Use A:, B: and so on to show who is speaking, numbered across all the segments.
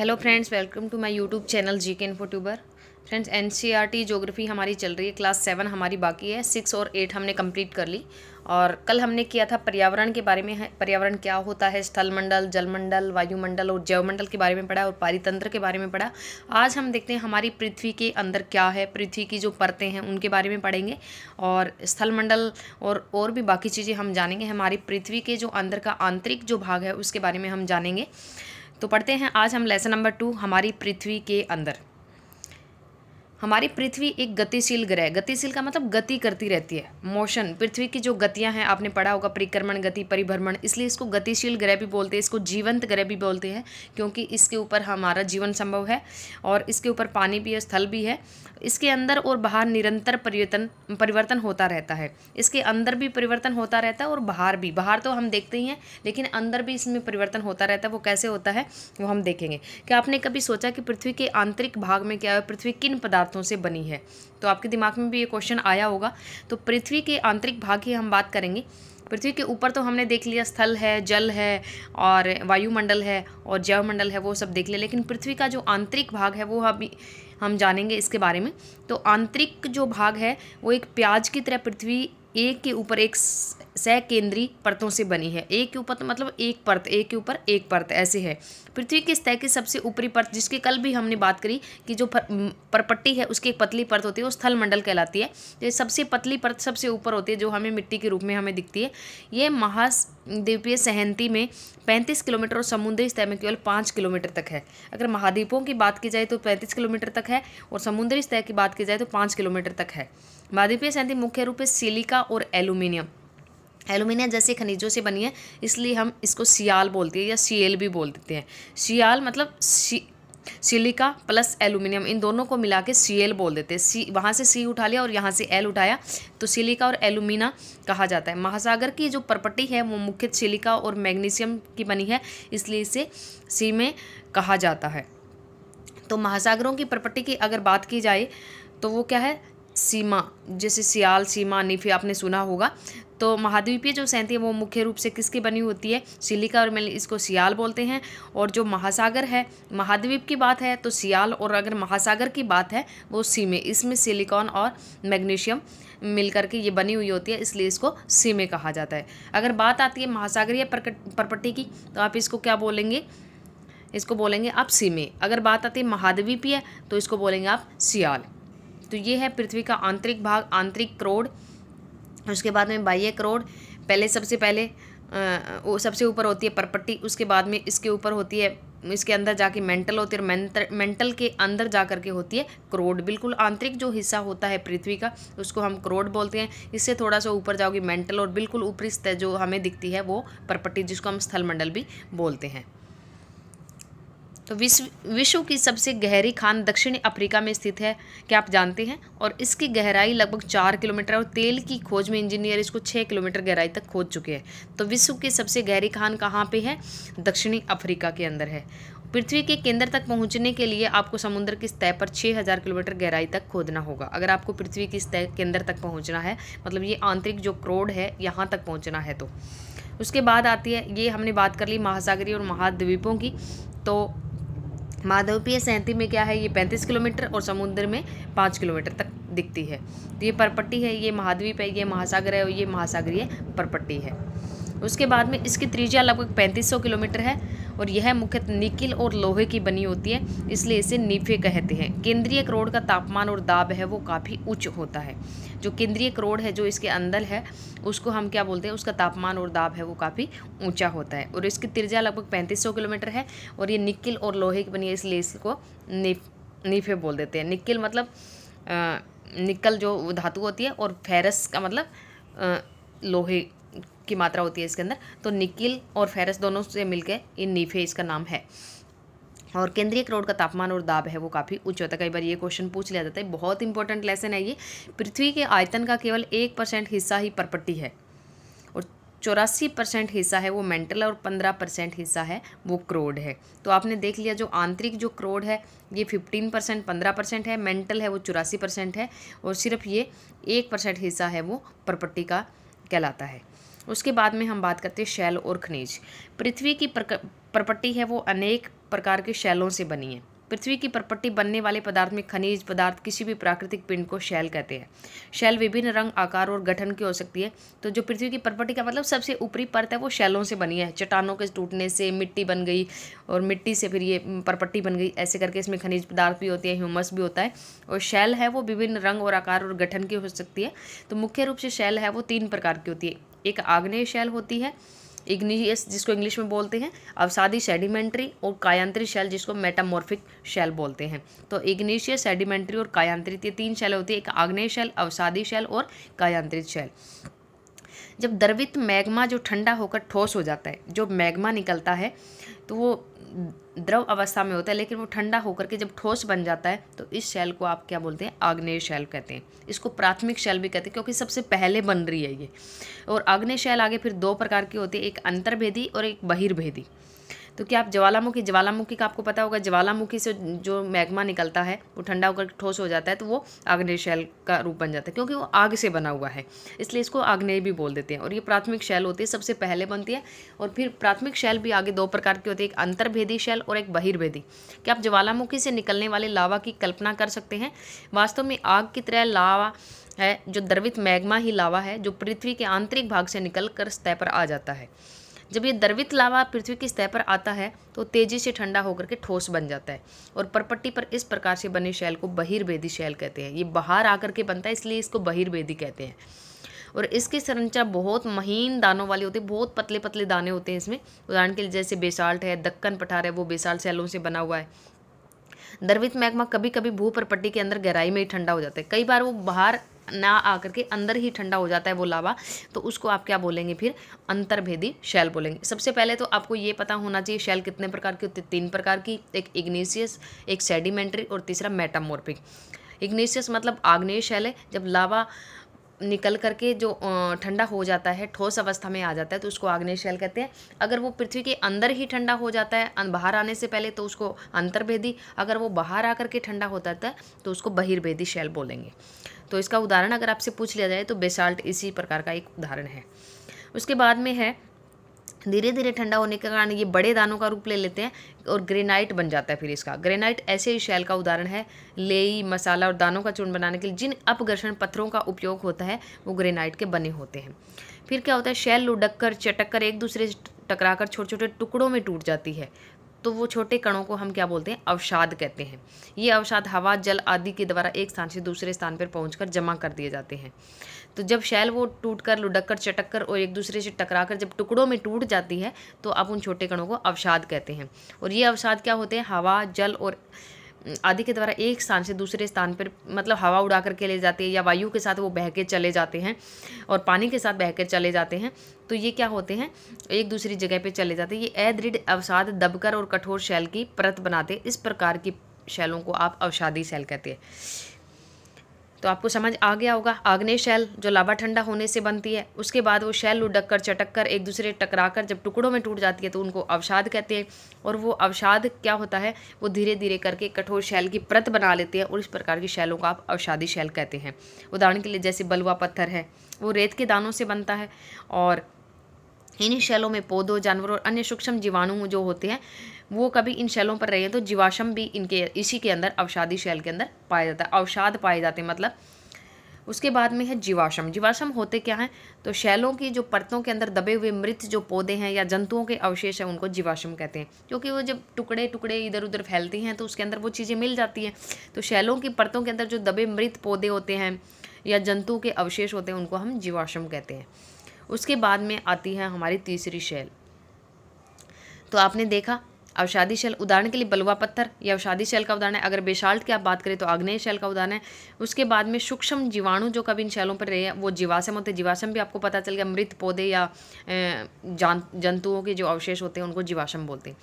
A: hello friends welcome to my YouTube channel G K Infotuber friends NCERT geography हमारी चल रही है class seven हमारी बाकी है सिक्स और एट हमने कंप्लीट कर ली और कल हमने किया था पर्यावरण के बारे में पर्यावरण क्या होता है स्थलमंडल जलमंडल वायुमंडल और जैवमंडल के बारे में पढ़ा और पारितंत्र के बारे में पढ़ा आज हम देखते हैं हमारी पृथ्वी के अंदर क्या है पृथ्वी की जो परतें हैं उनके बारे में पढ़ेंगे और स्थलमंडल और और भी बाकी चीज़ें हम जानेंगे हमारी पृथ्वी के जो अंदर का आंतरिक जो भाग है उसके बारे में हम जानेंगे तो पढ़ते हैं आज हम लेसन नंबर टू हमारी पृथ्वी के अंदर हमारी पृथ्वी एक गतिशील ग्रह गतिशील का मतलब गति करती रहती है मोशन पृथ्वी की जो गतियां हैं आपने पढ़ा होगा परिक्रमण गति परिभ्रमण इसलिए इसको गतिशील ग्रह भी बोलते हैं इसको जीवंत ग्रह भी बोलते हैं क्योंकि इसके ऊपर हमारा जीवन संभव है और इसके ऊपर पानी भी है स्थल भी है इसके अंदर और बाहर निरंतर परिवर्तन परिवर्तन होता रहता है इसके अंदर भी परिवर्तन होता रहता है और बाहर भी बाहर तो हम देखते ही हैं लेकिन अंदर भी इसमें परिवर्तन होता रहता है वो कैसे होता है वो हम देखेंगे क्या आपने कभी सोचा कि पृथ्वी के आंतरिक भाग में क्या है पृथ्वी किन पदार्थ पदार्थों से बनी है तो आपके दिमाग में भी ये क्वेश्चन आया होगा तो पृथ्वी के आंतरिक भाग की हम बात करेंगे पृथ्वी के ऊपर तो हमने देख लिया स्थल है जल है और वायुमंडल है और जैवमंडल है वो सब देख लिया लेकिन पृथ्वी का जो आंतरिक भाग है वो अभी हम जानेंगे इसके बारे में तो आंतरिक जो भाग है वो एक प्याज की तरह पृथ्वी एक के ऊपर एक केंद्रीय परतों से बनी है एक के ऊपर तो मतलब एक परत एक के ऊपर एक परत ऐसे है पृथ्वी की सतह की सबसे ऊपरी परत जिसकी कल भी हमने बात करी कि जो परपट्टी है उसकी एक पतली परत होती है वो स्थल मंडल कहलाती है ये सबसे पतली परत सबसे ऊपर होती है जो हमें मिट्टी के रूप में हमें दिखती है ये महास द्वीपीय सहंती में 35 किलोमीटर और समुद्री स्तर में केवल 5 किलोमीटर तक है अगर महाद्वीपों की बात की जाए तो 35 किलोमीटर तक है और समुद्री सतह की बात की जाए तो 5 किलोमीटर तक है महाद्वीपीय सहंती मुख्य रूप से सिलिका और एलुमिनियम एलुमिनियम जैसे खनिजों से बनी है इसलिए हम इसको सियाल बोलते हैं या सीएल भी बोल देते हैं सियाल मतलब सी सिलिका प्लस एल्यूमिनियम इन दोनों को मिला के सी एल बोल देते हैं सी वहाँ से सी उठा लिया और यहाँ से एल उठाया तो सिलिका और एलुमिना कहा जाता है महासागर की जो प्रॉपर्टी है वो मुख्यतः सिलिका और मैग्नीशियम की बनी है इसलिए इसे सी में कहा जाता है तो महासागरों की प्रॉपर्टी की अगर बात की जाए तो वो क्या है सीमा जैसे सियाल सीमा निफे आपने सुना होगा तो महाद्वीपीय जो सैंती है वो मुख्य रूप से किसकी बनी होती है सिलिका और मिल इसको सियाल बोलते हैं और जो महासागर है महाद्वीप की बात है तो सियाल और अगर महासागर की बात है वो सीमे इसमें सिलिकॉन और मैग्नीशियम मिल करके ये बनी हुई होती है इसलिए इसको सीमे कहा जाता है अगर बात आती है महासागरीय प्रपट्टी की तो आप इसको क्या बोलेंगे इसको बोलेंगे आप सीमे अगर बात आती है महाद्वीपीय तो इसको बोलेंगे आप सियाल तो ये है पृथ्वी का आंतरिक भाग आंतरिक क्रोड उसके बाद में बाह्य करोड़ पहले सबसे पहले वो सबसे ऊपर होती है परपट्टी उसके बाद में इसके ऊपर होती है इसके अंदर जाके मेंटल होती है और मेंटल मेंटल के अंदर जा कर के होती है करोड बिल्कुल आंतरिक जो हिस्सा होता है पृथ्वी का उसको हम करोड बोलते हैं इससे थोड़ा सा ऊपर जाओगी मेंटल और बिल्कुल ऊपरी स्तर जो हमें दिखती है वो परपट्टी जिसको हम स्थलमंडल भी बोलते हैं तो विश्व विश्व की सबसे गहरी खान दक्षिण अफ्रीका में स्थित है क्या आप जानते हैं और इसकी गहराई लगभग चार किलोमीटर और तेल की खोज में इंजीनियर इसको छः किलोमीटर गहराई तक खोज चुके हैं तो विश्व की सबसे गहरी खान कहाँ पे है दक्षिणी अफ्रीका के अंदर है पृथ्वी के केंद्र तक पहुंचने के लिए आपको समुद्र की सतह पर 6000 किलोमीटर गहराई तक खोदना होगा अगर आपको पृथ्वी की सतह केंद्र तक पहुंचना है मतलब ये आंतरिक जो क्रोड है यहाँ तक पहुंचना है तो उसके बाद आती है ये हमने बात कर ली महासागरी और महाद्वीपों की तो माधवपीय सैंती में क्या है ये पैंतीस किलोमीटर और समुद्र में पाँच किलोमीटर तक दिखती है तो ये परपट्टी है ये महाद्वीप है ये महासागर है और ये महासागरीय परपट्टी है उसके बाद में इसकी त्रिज्या लगभग पैंतीस किलोमीटर है और यह मुख्यतः निकिल और लोहे की बनी होती है इसलिए इसे नीफे कहते हैं केंद्रीय करोड़ का तापमान और दाब है वो काफ़ी उच्च होता है जो केंद्रीय करोड़ है जो इसके अंदर है उसको हम क्या बोलते हैं उसका तापमान और दाब है वो काफ़ी ऊंचा होता है और इसकी त्रिजा लगभग पैंतीस किलोमीटर है और ये निकिल और लोहे की बनी है इसलिए इसको नीफे बोल देते हैं निकिल मतलब निकल जो धातु होती है और फेरस का मतलब लोहे की मात्रा होती है इसके अंदर तो निकिल और फेरस दोनों से मिलकर इन नीफे इसका नाम है और केंद्रीय करोड़ का तापमान और दाब है वो काफ़ी उच्च होता है कई बार ये क्वेश्चन पूछ लिया जाता है बहुत इंपॉर्टेंट लेसन है ये पृथ्वी के आयतन का केवल एक परसेंट हिस्सा ही परपट्टी है और चौरासी परसेंट हिस्सा है वो मेंटल और पंद्रह परसेंट हिस्सा है वो क्रोड है तो आपने देख लिया जो आंतरिक जो क्रोड है ये फिफ्टीन परसेंट पंद्रह परसेंट है मेंटल है वो चौरासी परसेंट है और सिर्फ ये एक परसेंट हिस्सा है वो प्रपर्टी का कहलाता है उसके बाद में हम बात करते हैं शैल और खनिज पृथ्वी की प्रपट्टी है वो अनेक प्रकार के शैलों से बनी है पृथ्वी की परपट्टी बनने वाले पदार्थ में खनिज पदार्थ किसी भी प्राकृतिक पिंड को शैल कहते हैं शैल विभिन्न रंग आकार और गठन की हो सकती है तो जो पृथ्वी की परपट्टी का मतलब सबसे ऊपरी परत है वो शैलों से बनी है चट्टानों के टूटने से मिट्टी बन गई और मिट्टी से फिर ये परपट्टी बन गई ऐसे करके इसमें खनिज पदार्थ भी होते हैं ह्यूमस भी होता है और शैल है वो विभिन्न रंग और आकार और गठन की हो सकती है तो मुख्य रूप से शैल है वो तीन प्रकार की होती है एक आग्नेय शैल होती है इग्नियस जिसको इंग्लिश में बोलते हैं अवसादी सेडिमेंट्री और कायांत्री शैल जिसको मेटामॉर्फिक शैल बोलते हैं तो इग्निशियस सेडिमेंट्री और कायांत्रित ये तीन शैल होती है एक आग्नेय शैल अवसादी शैल और कायांत्रित शैल जब द्रवित मैग्मा जो ठंडा होकर ठोस हो जाता है जो मैग्मा निकलता है तो वो द्रव अवस्था में होता है लेकिन वो ठंडा होकर के जब ठोस बन जाता है तो इस शैल को आप क्या बोलते हैं आग्नेय शैल कहते हैं इसको प्राथमिक शैल भी कहते हैं क्योंकि सबसे पहले बन रही है ये और आग्नेय शैल आगे फिर दो प्रकार की होती है एक अंतर्भेदी और एक बहिर्भेदी तो क्या आप ज्वालामुखी ज्वालामुखी का आपको पता होगा ज्वालामुखी से जो मैग्मा निकलता है वो ठंडा होकर ठोस हो जाता है तो वो आग्नेय शैल का रूप बन जाता है क्योंकि वो आग से बना हुआ है इसलिए इसको आग्नेय भी बोल देते हैं और ये प्राथमिक शैल होती है सबसे पहले बनती है और फिर प्राथमिक शैल भी आगे दो प्रकार की होती है एक अंतर्भेदी शैल और एक बहिर्भेदी क्या आप ज्वालामुखी से निकलने वाले लावा की कल्पना कर सकते हैं वास्तव में आग की तरह लावा है जो द्रवित मैग्मा ही लावा है जो पृथ्वी के आंतरिक भाग से निकल कर सतह पर आ जाता है जब ये द्रवित लावा पृथ्वी की सतह पर आता है तो तेजी से ठंडा होकर के ठोस बन जाता है और परपट्टी पर इस प्रकार से बने शैल को बहिर्वेदी शैल कहते हैं ये बाहर आकर के बनता है इसलिए इसको बहिर्वेदी कहते हैं और इसकी संरचना बहुत महीन दानों वाली होती है बहुत पतले पतले दाने होते हैं इसमें उदाहरण के लिए जैसे बेसाल्ट है दक्कन पठार है वो बेसाल्ट शैलों से बना हुआ है द्रवित मैग्मा कभी कभी भू परपट्टी के अंदर गहराई में ही ठंडा हो जाता है कई बार वो बाहर ना आकर के अंदर ही ठंडा हो जाता है वो लावा तो उसको आप क्या बोलेंगे फिर अंतर्भेदी शैल बोलेंगे सबसे पहले तो आपको ये पता होना चाहिए शैल कितने प्रकार की होती तीन प्रकार की एक इग्नेशियस एक सेडिमेंट्री और तीसरा मेटामोर्फिक इग्नेशियस मतलब आग्नेय शैल है जब लावा निकल करके जो ठंडा हो जाता है ठोस अवस्था में आ जाता है तो उसको आग्नेय शैल कहते हैं अगर वो पृथ्वी के अंदर ही ठंडा हो जाता है बाहर आने से पहले तो उसको अंतर्भेदी अगर वो बाहर आकर के ठंडा होता है तो उसको बहिर्भेदी शैल बोलेंगे तो इसका उदाहरण अगर आपसे पूछ लिया जाए तो बेसाल्ट इसी प्रकार का एक उदाहरण है उसके बाद में है धीरे धीरे ठंडा होने के कारण ये बड़े दानों का रूप ले लेते हैं और ग्रेनाइट बन जाता है फिर इसका ग्रेनाइट ऐसे ही शैल का उदाहरण है लेई मसाला और दानों का चूर्ण बनाने के लिए जिन अपघर्षण पत्थरों का उपयोग होता है वो ग्रेनाइट के बने होते हैं फिर क्या होता है शैल लुढ़क कर चटक कर एक दूसरे से टकरा कर छोटे छोटे टुकड़ों में टूट जाती है तो वो छोटे कणों को हम क्या बोलते हैं अवसाद कहते हैं ये अवसाद हवा जल आदि के द्वारा एक स्थान से दूसरे स्थान पर पहुंचकर जमा कर दिए जाते हैं तो जब शैल वो टूट कर लुढ़क कर चटक कर और एक दूसरे से टकरा कर जब टुकड़ों में टूट जाती है तो आप उन छोटे कणों को अवसाद कहते हैं और ये अवसाद क्या होते हैं हवा जल और आदि के द्वारा एक स्थान से दूसरे स्थान पर मतलब हवा उड़ा करके ले जाते हैं या वायु के साथ वो बह के चले जाते हैं और पानी के साथ बह के चले जाते हैं तो ये क्या होते हैं एक दूसरी जगह पे चले जाते हैं ये अदृढ़ अवसाद दबकर और कठोर शैल की परत बनाते इस प्रकार की शैलों को आप अवसादी शैल कहते हैं तो आपको समझ आ गया होगा आग्नेय शैल जो लावा ठंडा होने से बनती है उसके बाद वो शैल उडक कर चटक कर एक दूसरे टकरा कर जब टुकड़ों में टूट जाती है तो उनको अवसाद कहते हैं और वो अवसाद क्या होता है वो धीरे धीरे करके कठोर शैल की प्रत बना लेते हैं और इस प्रकार की शैलों को आप अवसादी शैल कहते हैं उदाहरण के लिए जैसे बलुआ पत्थर है वो रेत के दानों से बनता है और इन्हीं शैलों में पौधों जानवरों और अन्य सूक्ष्म जीवाणु जो होते हैं वो कभी इन शैलों पर रहे तो जीवाशम भी इनके इसी के अंदर अवसादी शैल के अंदर पाया जाता है अवसाद पाए जाते हैं मतलब उसके बाद में है जीवाशम जीवाशम होते क्या हैं तो शैलों की जो परतों के अंदर दबे हुए मृत जो पौधे हैं या जंतुओं के अवशेष हैं उनको जीवाशम कहते हैं क्योंकि वो जब टुकड़े टुकड़े इधर उधर फैलती हैं तो उसके अंदर वो चीज़ें मिल जाती हैं तो शैलों की परतों के अंदर जो दबे मृत पौधे होते हैं या जंतुओं के अवशेष होते हैं उनको हम जीवाशम कहते हैं उसके बाद में आती है हमारी तीसरी शैल तो आपने देखा अवशादी शैल उदाहरण के लिए बलुआ पत्थर या अवशादी शैल का उदाहरण है अगर बेशाल्ट की आप बात करें तो आग्नेय शैल का उदाहरण है उसके बाद में सूक्ष्म जीवाणु जो कभी इन शैलों पर रहे हैं वो जीवाशम होते हैं जीवाशम भी आपको पता चल गया मृत पौधे या जंतुओं के जो अवशेष होते हैं उनको जीवाशम बोलते हैं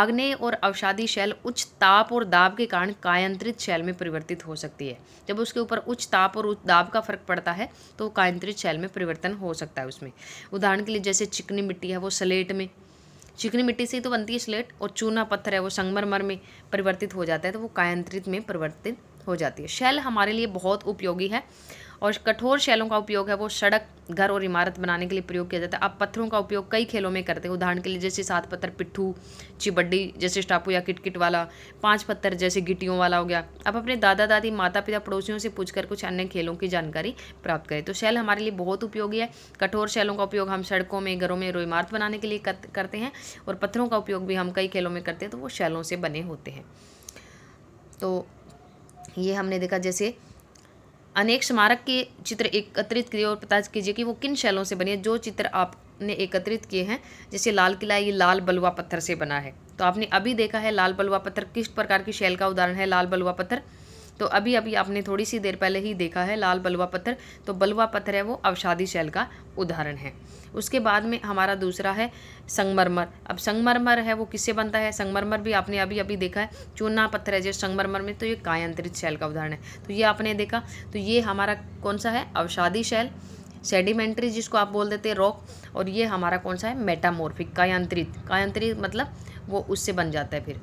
A: आग्नेय और अवशादी शैल उच्च ताप और दाब के कारण कायंत्रित शैल में परिवर्तित हो सकती है जब उसके ऊपर उच्च ताप और उच्च दाब का फर्क पड़ता है तो कायंत्रित शैल में परिवर्तन हो सकता है उसमें उदाहरण के लिए जैसे चिकनी मिट्टी है वो स्लेट में चिकनी मिट्टी से ही तो बनती है स्लेट और चूना पत्थर है वो संगमरमर में परिवर्तित हो जाता है तो वो कायंत्रित में परिवर्तित हो जाती है शैल हमारे लिए बहुत उपयोगी है और कठोर शैलों का उपयोग है वो सड़क घर और इमारत बनाने के लिए प्रयोग किया जाता है अब पत्थरों का उपयोग कई खेलों में करते हैं उदाहरण के लिए जैसे सात पत्थर पिट्ठू चिबड्डी जैसे स्टापू या किटकिट वाला पाँच पत्थर जैसे गिटियों वाला हो गया अब अपने दादा दादी माता पिता पड़ोसियों से पूछकर कुछ अन्य खेलों की जानकारी प्राप्त करें तो शैल हमारे लिए बहुत उपयोगी है कठोर शैलों का उपयोग हम सड़कों में घरों में इमारत बनाने के लिए करते हैं और पत्थरों का उपयोग भी हम कई खेलों में करते हैं तो वो शैलों से बने होते हैं तो ये हमने देखा जैसे अनेक स्मारक के चित्र एकत्रित किए और पता कीजिए कि वो किन शैलों से बने जो चित्र आपने एकत्रित किए हैं जैसे लाल किला ये लाल बलुआ पत्थर से बना है तो आपने अभी देखा है लाल बलुआ पत्थर किस प्रकार की शैल का उदाहरण है लाल बलुआ पत्थर तो अभी अभी आपने थोड़ी सी देर पहले ही देखा है लाल बलुआ पत्थर तो बलुआ पत्थर है वो अवसादी शैल का उदाहरण है उसके बाद में हमारा दूसरा है संगमरमर अब संगमरमर है वो किससे बनता है संगमरमर भी आपने अभी अभी देखा है चूना पत्थर है जो संगमरमर में तो ये कायांतरित शैल का उदाहरण है तो ये आपने देखा तो ये हमारा कौन सा है अवसादी शैल सेडिमेंट्री जिसको आप बोल देते हैं रॉक और ये हमारा कौन सा है मेटामोर्फिक कायांतरित कायांतरित मतलब वो उससे बन जाता है फिर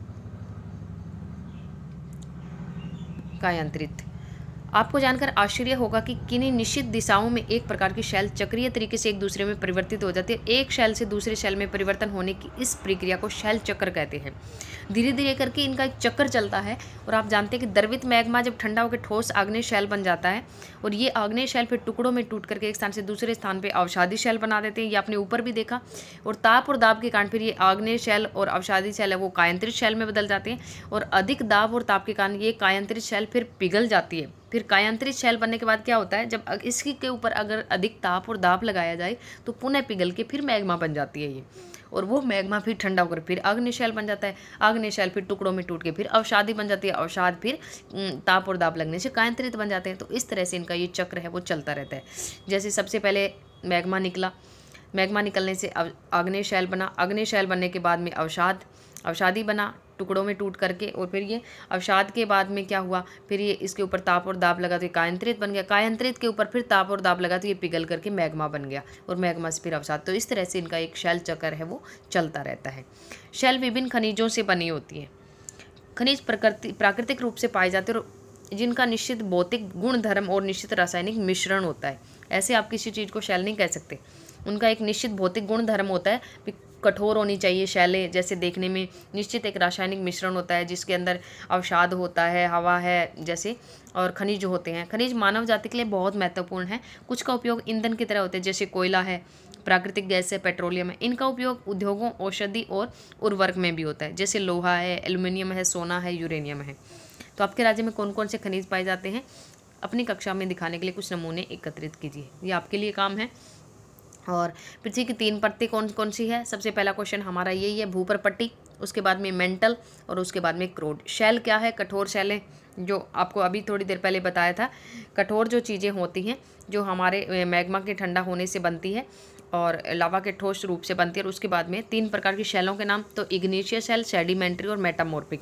A: का आपको जानकर आश्चर्य होगा कि किन्हीं निश्चित दिशाओं में एक प्रकार की शैल चक्रीय तरीके से एक दूसरे में परिवर्तित हो जाती है एक शैल से दूसरे शैल में परिवर्तन होने की इस प्रक्रिया को शैल चक्र कहते हैं धीरे धीरे करके इनका एक चक्कर चलता है और आप जानते हैं कि द्रवित मैग्मा जब ठंडा होकर ठोस आग्नेय शैल बन जाता है और ये आग्नेय शैल फिर टुकड़ों में टूट करके एक स्थान से दूसरे स्थान पर अवसादी शैल बना देते हैं ये आपने ऊपर भी देखा और ताप और दाब के कारण फिर ये आग्नेय शैल और अवसादी शैल है वो कायंत्रित शैल में बदल जाते हैं और अधिक दाब और ताप के कारण ये कायंत्रित शैल फिर पिघल जाती है फिर कायांतरित शैल बनने के बाद क्या होता है जब इसकी के ऊपर अगर अधिक ताप और दाप लगाया जाए तो पुनः पिघल के फिर मैग्मा बन जाती है ये और वो मैग्मा फिर ठंडा होकर फिर अग्निशैल बन जाता है अग्निशैल फिर टुकड़ों में टूट के फिर अवसादी बन जाती है अवसाद फिर ताप और दाप लगने से कायंत्रित बन जाते हैं तो इस तरह से इनका ये चक्र है वो चलता रहता है जैसे सबसे पहले मैग्मा निकला मैग्मा निकलने से अग्निशैल बना अग्निशैल बनने के बाद में अवसाद अवसादी बना टुकड़ों में टूट करके और फिर ये अवसाद के बाद में क्या हुआ फिर ये इसके ऊपर ताप और दाप लगा तो ये कायंत्रित बन गया कायंत्रित के ऊपर फिर ताप और दाप लगा तो ये पिघल करके मैग्मा बन गया और मैग्मा से फिर अवसाद तो इस तरह से इनका एक शैल चक्कर है वो चलता रहता है शैल विभिन्न खनिजों से बनी होती है खनिज प्रकृति प्राकृतिक रूप से पाए जाते और जिनका निश्चित भौतिक गुणधर्म और निश्चित रासायनिक मिश्रण होता है ऐसे आप किसी चीज़ को शैल नहीं कह सकते उनका एक निश्चित भौतिक गुण धर्म होता है कठोर होनी चाहिए शैले जैसे देखने में निश्चित एक रासायनिक मिश्रण होता है जिसके अंदर अवसाद होता है हवा है जैसे और खनिज होते हैं खनिज मानव जाति के लिए बहुत महत्वपूर्ण है कुछ का उपयोग ईंधन की तरह होते हैं जैसे कोयला है प्राकृतिक गैस है पेट्रोलियम है इनका उपयोग उद्योगों औषधि और उर्वरक में भी होता है जैसे लोहा है एल्यूमिनियम है सोना है यूरेनियम है तो आपके राज्य में कौन कौन से खनिज पाए जाते हैं अपनी कक्षा में दिखाने के लिए कुछ नमूने एकत्रित कीजिए ये आपके लिए काम है और पृथ्वी की तीन पट्टी कौन कौन सी है सबसे पहला क्वेश्चन हमारा यही है भूपर पट्टी उसके बाद में मेंटल और उसके बाद में क्रोड शैल क्या है कठोर शैलें जो आपको अभी थोड़ी देर पहले बताया था कठोर जो चीज़ें होती हैं जो हमारे मैग्मा के ठंडा होने से बनती है और लावा के ठोस रूप से बनती है और उसके बाद में तीन प्रकार की शैलों के नाम तो इग्नेशिया शैल सेडिमेंट्री और मेटामोर्पिक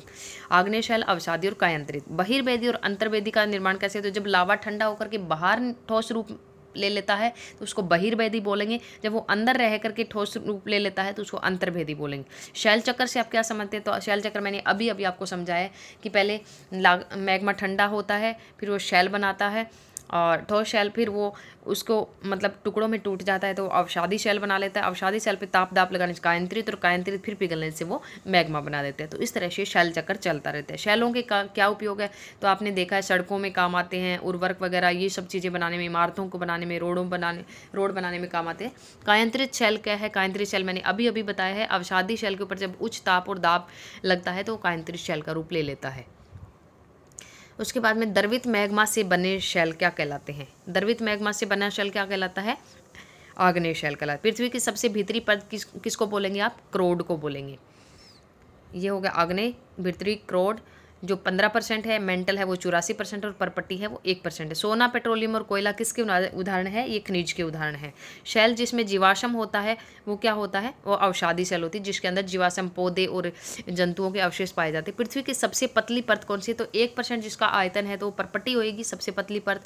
A: आग्नेय शैल अवसादी और कायंत्रित बहिर्वेदी और अंतर्वेदी का निर्माण कैसे तो जब लावा ठंडा होकर के बाहर ठोस रूप ले लेता है तो उसको बहिर्भेदी बोलेंगे जब वो अंदर रह करके ठोस रूप ले लेता है तो उसको अंतर्भेदी बोलेंगे शैल चक्कर से आप क्या समझते हैं तो शैल चक्कर मैंने अभी अभी आपको समझाया कि पहले मैग्मा ठंडा होता है फिर वो शैल बनाता है और ठोस तो शैल फिर वो उसको मतलब टुकड़ों में टूट जाता है तो अवशादी शैल बना लेता है अवशादी शैल पर ताप दाप लगाने से कायंत्रित तो और कायंत्रित फिर पिघलने से वो मैग्मा बना देते हैं तो इस तरह से शैल चक्कर चलता रहता है शैलों के क्या उपयोग है तो आपने देखा है सड़कों में काम आते हैं उर्वरक वगैरह ये सब चीज़ें बनाने में इमारतों को बनाने में रोडों बनाने रोड बनाने में काम आते हैं कायंत्रित शैल क्या है कायंत्रित शैल मैंने अभी अभी बताया है अवशादी शैल के ऊपर जब उच्च ताप और दाप लगता है तो कायंत्रित शैल का रूप ले लेता है उसके बाद में द्रवित मैग्मा से बने शैल क्या कहलाते हैं द्रवित मैग्मा से बना शैल क्या कहलाता है आग्नेय शैल कहलाता है पृथ्वी की सबसे भीतरी पद किस किसको बोलेंगे आप क्रोड को बोलेंगे ये हो गया आग्नेय भीतरी क्रोड जो पंद्रह परसेंट है मेंटल है वो चौरासी परसेंट और परपट्टी है वो एक परसेंट है सोना पेट्रोलियम और कोयला किसके उदाहरण है ये खनिज के उदाहरण है शैल जिसमें जीवाशम होता है वो क्या होता है वो अवसादी शैल होती है जिसके अंदर जीवाशम पौधे और जंतुओं के अवशेष पाए जाते हैं पृथ्वी की सबसे पतली परत कौन सी है तो एक परसेंट जिसका आयतन है तो वो परपट्टी होएगी सबसे पतली परत